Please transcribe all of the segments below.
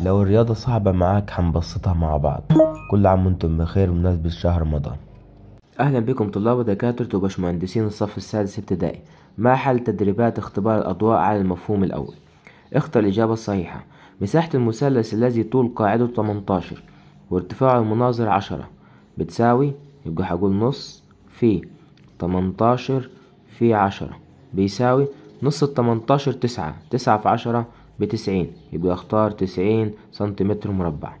لو الرياضة صعبة معاك هنبسطها مع بعض كل عام وانتم بخير بمناسبة شهر رمضان أهلا بكم طلاب ودكاترة وباشمهندسين الصف السادس ابتدائي ما حل تدريبات اختبار الأضواء على المفهوم الأول اختر الإجابة الصحيحة مساحة المثلث الذي طول قاعدته 18 وارتفاع المناظر 10 بتساوي يبقى هقول نص في 18 في 10 بيساوي نص ال 18 9 9 في 10 بتسعين يبقى اختار تسعين سنتيمتر مربع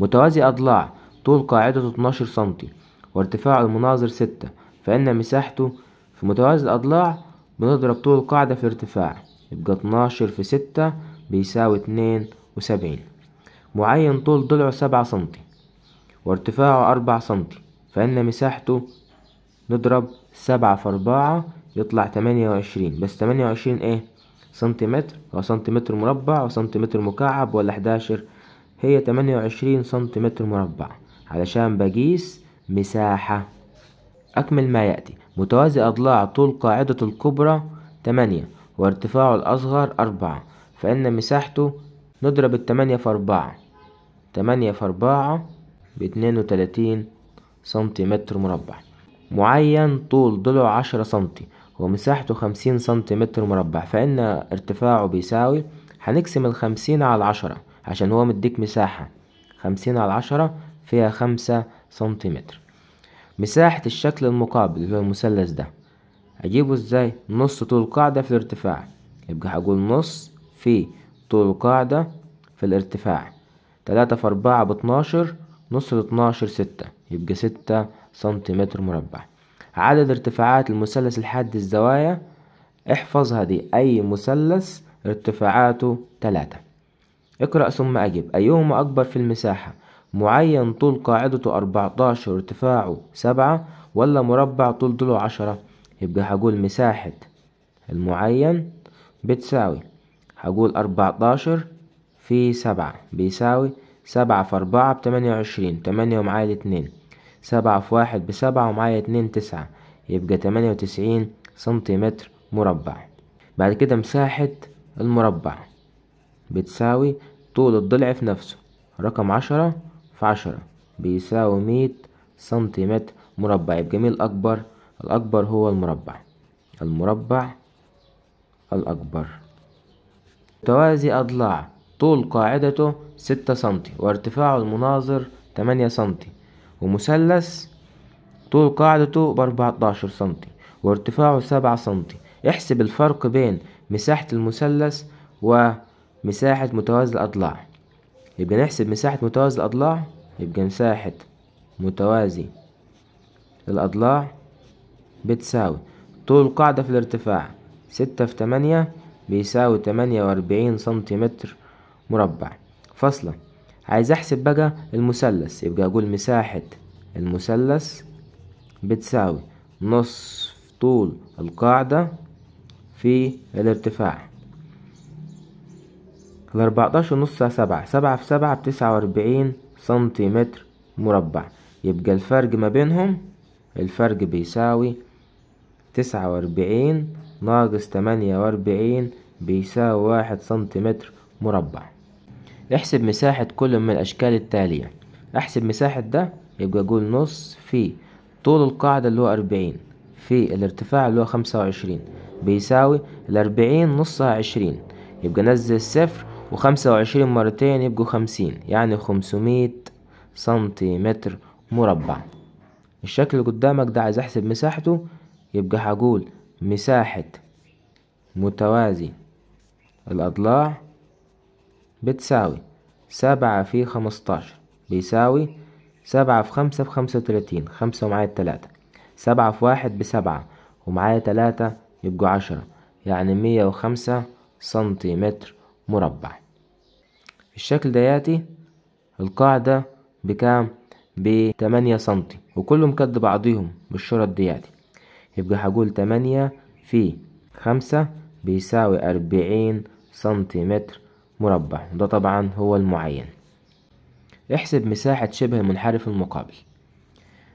متوازي أضلاع طول قاعدته اتناشر سنتي وارتفاع المناظر ستة فإن مساحته في متوازي الأضلاع بنضرب طول القاعدة في ارتفاع يبقى اتناشر في ستة بيساوي اتنين وسبعين معين طول ضلعه سبعة سنتي وارتفاعه أربعة سنتي فإن مساحته نضرب سبعة في أربعة يطلع تمانية وعشرين بس تمانية وعشرين ايه سنتيمتر وسنتيمتر مربع وسنتيمتر مكعب ولا حداشر هي تمانية وعشرين سنتيمتر مربع علشان بقيس مساحة أكمل ما يأتي متوازي أضلاع طول قاعدة الكبرى تمانية وارتفاعه الأصغر أربعة فإن مساحته نضرب التمانية في أربعة تمانية في أربعة باتنين وتلاتين سنتيمتر مربع معين طول ضلع عشرة سنتي ومساحته خمسين سنتيمتر مربع فإن ارتفاعه بيساوي هنقسم الخمسين على العشرة عشان هو مديك مساحة خمسين على العشرة فيها خمسة سنتيمتر مساحة الشكل المقابل اللي هو المثلث ده أجيبه ازاي؟ نص طول قاعدة في الارتفاع يبقى هقول نص في طول قاعدة في الارتفاع تلاتة في أربعة باتناشر نص الاتناشر ستة يبقى ستة سنتيمتر مربع عدد ارتفاعات المثلث الحاد الزوايا احفظها دي أي مثلث ارتفاعاته تلاتة اقرأ ثم أجب أيهما أكبر في المساحة معين طول قاعدته أربعتاشر ارتفاعه سبعة ولا مربع طول ضلعه عشرة يبقى هقول مساحة المعين بتساوي هقول أربعتاشر في سبعة بيساوي سبعة في أربعة بتمانية وعشرين تمانية ومعايا الاتنين سبعة في واحد بسبعة ومعايا اتنين تسعة يبقى تمانية وتسعين سنتيمتر مربع بعد كده مساحة المربع بتساوي طول الضلع في نفسه رقم عشرة في عشرة بيساوي مية سنتيمتر مربع يبقى مين الأكبر الأكبر هو المربع المربع الأكبر توازي أضلاع طول قاعدته ستة سنتي وارتفاعه المناظر تمانية سنتي ومثلث طول قاعدته بأربعتاشر سنتي وارتفاعه سبعة سنتي احسب الفرق بين مساحة المثلث ومساحة متوازي الأضلاع يبقى نحسب مساحة متوازي الأضلاع يبقى مساحة متوازي الأضلاع بتساوي طول القاعدة في الارتفاع ستة في تمانية بيساوي تمانية وأربعين سنتيمتر مربع فصلا عايز احسب بقى المثلث يبقى اقول مساحة المثلث بتساوي نصف طول القاعدة في الارتفاع الاربعتاشر نص سبعة سبعة في سبعة بتسعة واربعين سنتيمتر مربع يبقى الفرق ما بينهم الفرق بيساوي تسعة واربعين ناقص تمانية واربعين بيساوي واحد سنتيمتر مربع احسب مساحة كل من الأشكال التالية احسب مساحة ده يبقى أقول نص في طول القاعدة اللي هو أربعين في الارتفاع اللي هو خمسة وعشرين بيساوي الأربعين نصها عشرين يبقى نزل الصفر وخمسة وعشرين مرتين يبقوا خمسين يعني خمسمية سنتيمتر مربع الشكل اللي قدامك ده عايز احسب مساحته يبقى هقول مساحة متوازي الأضلاع بتساوي سبعة في خمستاشر بيساوي سبعة في خمسة في خمسة وتلاتين خمسة ومعايا التلاتة سبعة في واحد بسبعة ومعايا تلاتة يبقوا عشرة يعني مية وخمسة سنتيمتر مربع الشكل دياتي القاعدة بكام بتمانية سنتي وكلهم قد بعضيهم بالشرط دياتي يبقى هقول تمانية في خمسة بيساوي أربعين سنتيمتر مربع ده طبعا هو المعين احسب مساحة شبه منحرف المقابل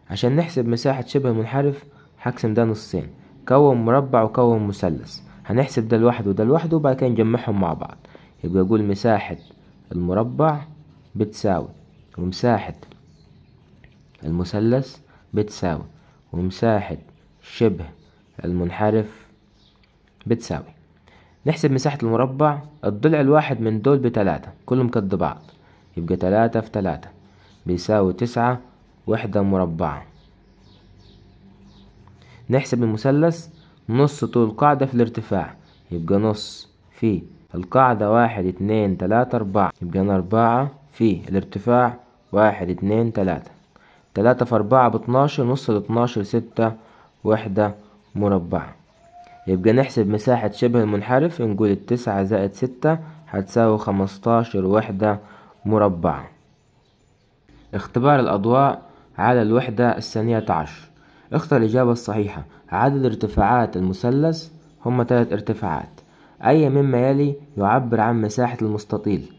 عشان نحسب مساحة شبه منحرف هقسم ده نصين كون مربع وكون مثلث هنحسب ده لوحده وده لوحده وبعد كده نجمعهم مع بعض يبقى أقول مساحة المربع بتساوي ومساحة المثلث بتساوي ومساحة شبه المنحرف بتساوي نحسب مساحة المربع الضلع الواحد من دول بتلاتة كلهم قد بعض يبقى تلاتة في تلاتة بيساوي تسعة وحدة مربعة نحسب المثلث نص طول قاعدة في الارتفاع يبقى نص في القاعدة واحد اتنين تلاتة أربعة يبقى أنا أربعة في الارتفاع واحد اتنين تلاتة تلاتة في أربعة باتناشر نص لاتناشر ستة وحدة مربعة يبقى نحسب مساحة شبه المنحرف نقول التسعة زائد ستة هتساوي خمستاشر وحدة مربعة اختبار الأضواء على الوحدة الثانية عشر اختر الإجابة الصحيحة عدد ارتفاعات المثلث هم ثلاث ارتفاعات أي مما يلي يعبر عن مساحة المستطيل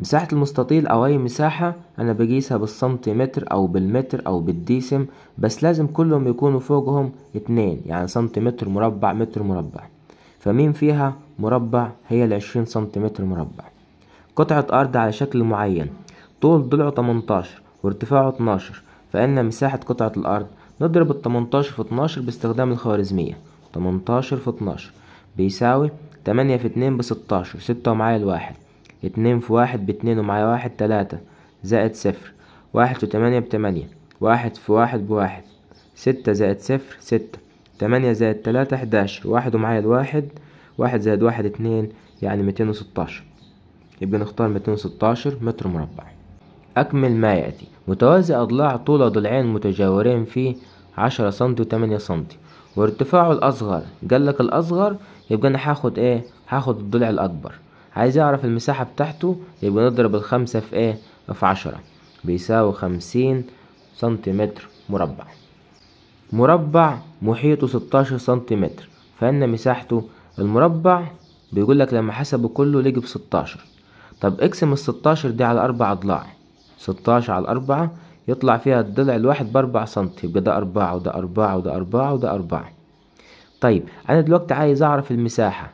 مساحة المستطيل أو أي مساحة أنا بقيسها بالسنتيمتر أو بالمتر أو بالديسم بس لازم كلهم يكونوا فوقهم اتنين يعني سنتيمتر مربع متر مربع فمين فيها مربع هي العشرين سنتيمتر مربع قطعة أرض على شكل معين طول ضلعه 18 وارتفاعه 12 فإن مساحة قطعة الأرض نضرب ال 18 في 12 باستخدام الخوارزمية 18 في 12 بيساوي 8 في 2 ب 16 6 ومعايا الواحد اتنين في واحد باتنين ومعايا واحد تلاتة زائد صفر واحد في تمانية بتمانية واحد في واحد بواحد ستة زائد صفر ستة تمانية زائد تلاتة حداشر واحد ومعايا الواحد واحد زائد واحد اتنين يعني ميتين وستاشر يبقى نختار ميتين وستاشر متر مربع أكمل ما يأتي متوازي أضلاع طول ضلعين متجاورين في عشرة سنتي وتمانية سنتي وارتفاعه الأصغر لك الأصغر يبقى أنا هاخد إيه هاخد الضلع الأكبر عايز اعرف المساحة بتاعته يبقى نضرب الخمسة في ايه في عشرة بيساوي خمسين سنتيمتر مربع مربع محيطه ستاشر سنتيمتر فان مساحته المربع بيقول لك لما حسبه كله لقي بستاشر طب اقسم الستاشر دي على اربع اضلاع ستاشر على اربعة يطلع فيها الضلع الواحد باربع سنتي يبقى ده اربعة وده اربعة وده اربعة وده اربعة طيب انا دلوقتي عايز اعرف المساحة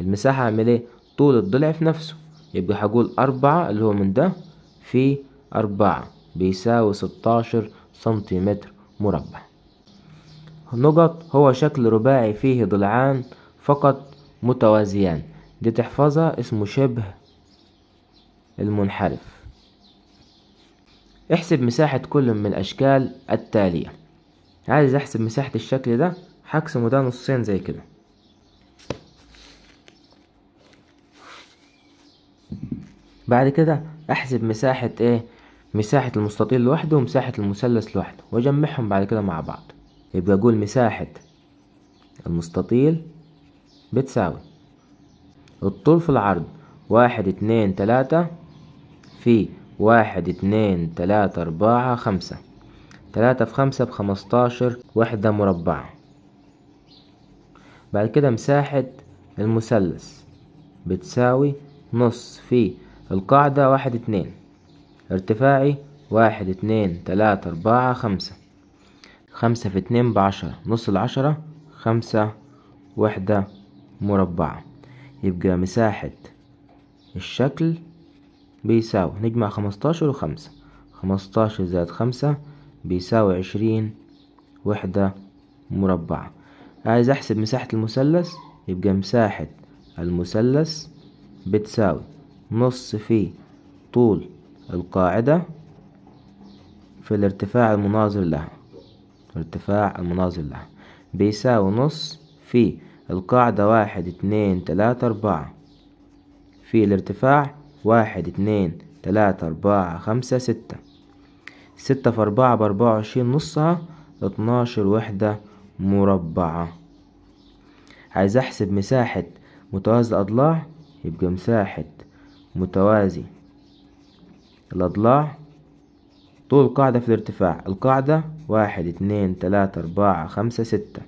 المساحة اعمل ايه طول الضلع في نفسه يبقى هقول أربعة اللي هو من ده في أربعة بيساوي ستاشر سنتيمتر مربع نقط هو شكل رباعي فيه ضلعان فقط متوازيان دي تحفظها اسمه شبه المنحرف احسب مساحة كل من الأشكال التالية عايز احسب مساحة الشكل ده هقسمه ده نصين زي كده بعد كده احسب مساحة ايه مساحة المستطيل لوحده ومساحة المثلث لوحده واجمعهم بعد كده مع بعض يبقى اقول مساحة المستطيل بتساوي الطول في العرض واحد اتنين تلاتة في واحد اتنين تلاتة اربعة خمسة تلاتة في خمسة بخمستاشر وحدة مربعة بعد كده مساحة المثلث بتساوي نص في القاعدة واحد اتنين ارتفاعي واحد اتنين تلاتة أربعة خمسة خمسة في اتنين بعشرة نص العشرة خمسة وحدة مربعة يبقى مساحة الشكل بيساوي نجمع خمستاشر وخمسة خمستاشر زائد خمسة بيساوي عشرين وحدة مربعة عايز أحسب مساحة المثلث يبقى مساحة المثلث بتساوي نص في طول القاعدة في الارتفاع المناظر لها ارتفاع المناظر لها بيساوي نص في القاعدة واحد اتنين تلاتة أربعة في الارتفاع واحد اتنين تلاتة أربعة خمسة ستة ستة في أربعة بأربعة وعشرين نصها اتناشر وحدة مربعة عايز أحسب مساحة متوازي الأضلاع يبقى مساحة متوازي الأضلاع طول القاعدة في الارتفاع القاعدة واحد اتنين تلاتة أربعة خمسة ستة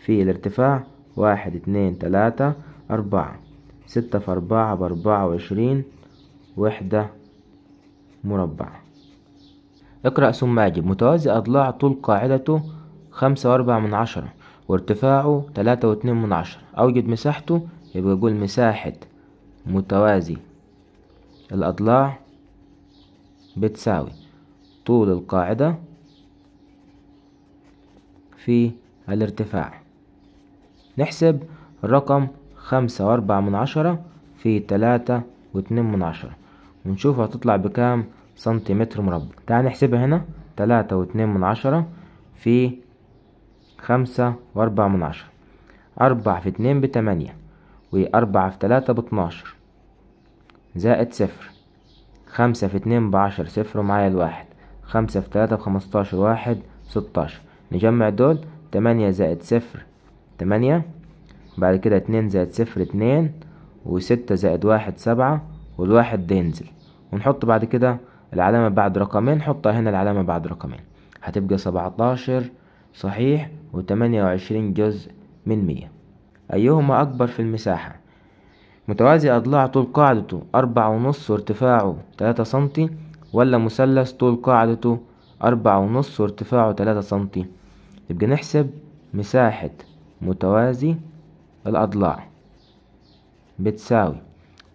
في الارتفاع واحد اتنين تلاتة أربعة ستة في أربعة بأربعة وعشرين وحدة مربعة اقرأ ثم أجب متوازي أضلاع طول قاعدته خمسة وأربعة من عشرة وارتفاعه تلاتة واتنين من عشرة أوجد مساحته يبقى يقول مساحة متوازي الأضلاع بتساوي طول القاعدة في الارتفاع نحسب رقم خمسة وأربعة من عشرة في تلاتة واتنين من عشرة ونشوف هتطلع بكام سنتيمتر مربع تعال نحسبها هنا تلاتة واتنين من عشرة في خمسة وأربعة من عشرة أربعة في اتنين بتمانية وأربعة في تلاتة باتناشر زائد صفر خمسة في اتنين بعشر صفر ومعايا الواحد خمسة في تلاتة بخمستاشر واحد ستاشر نجمع دول تمانية زائد صفر تمانية بعد كده اتنين زائد صفر اتنين وستة زائد واحد سبعة والواحد ده ينزل ونحط بعد كده العلامة بعد رقمين حطها هنا العلامة بعد رقمين هتبقى سبعتاشر صحيح وتمانية وعشرين جزء من مية أيهما أكبر في المساحة متوازي أضلاع طول قاعدته أربعة ونص وارتفاعه تلاتة سنتي ولا مثلث طول قاعدته أربعة ونص وارتفاعه تلاتة سنتي يبقى نحسب مساحة متوازي الأضلاع بتساوي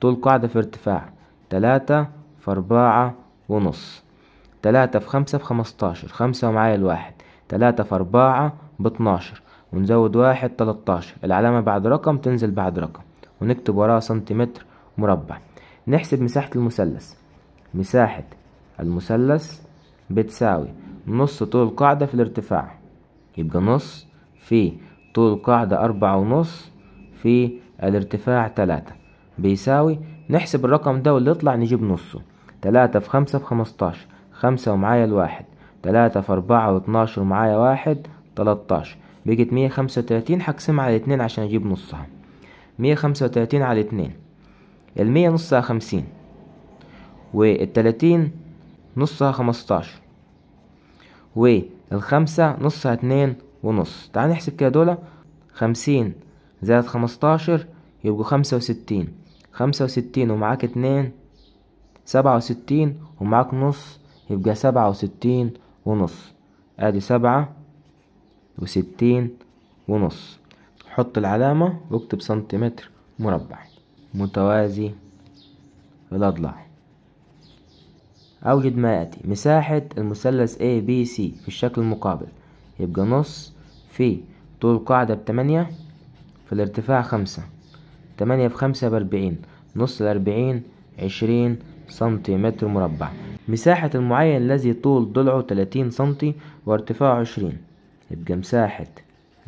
طول قاعدة في ارتفاع تلاتة في أربعة ونص تلاتة في خمسة في خمستاشر خمسة ومعايا الواحد تلاتة في أربعة باتناشر ونزود واحد تلاتاشر العلامة بعد رقم تنزل بعد رقم ونكتب وراها سنتيمتر مربع نحسب مساحة المثلث مساحة المثلث بتساوي نص طول القاعدة في الارتفاع يبقى نص في طول القاعدة أربعة ونص في الارتفاع تلاتة بيساوي نحسب الرقم ده واللي يطلع نجيب نصه تلاتة في خمسة خمستاشر خمسة ومعايا الواحد تلاتة في أربعة واتناشر ومعايا واحد تلاتاشر بقت مية خمسة وتلاتين هقسمها على اتنين عشان أجيب نصها مية خمسة وتلاتين على اتنين المية نصها خمسين والتلاتين نصها خمستاشر والخمسة نصها اتنين ونص تعال نحسب كده دولة خمسين زائد خمستاشر يبقوا خمسة وستين خمسة وستين ومعاك اتنين سبعة وستين ومعاك نص يبقى سبعة وستين ونص ادي سبعة وستين ونص حط العلامة واكتب سنتيمتر مربع متوازي الأضلاع أوجد ما يأتي مساحة المثلث ABC في الشكل المقابل يبقى نص في طول قاعدة بتمانية في الارتفاع خمسة تمانية في خمسة بأربعين نص الأربعين عشرين سنتيمتر مربع مساحة المعين الذي طول ضلعه تلاتين سنتي وارتفاعه عشرين يبقى مساحة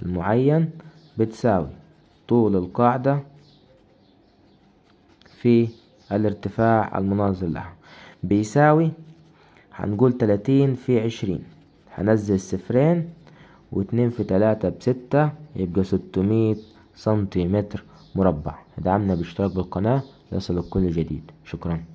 المعين بتساوي طول القاعدة في الارتفاع المناظر لها بيساوي هنقول تلاتين في عشرين هنزل صفرين واتنين في تلاتة بستة يبقى ستمية سنتيمتر مربع ادعمنا باشتراك بالقناة ليصلك كل جديد شكرا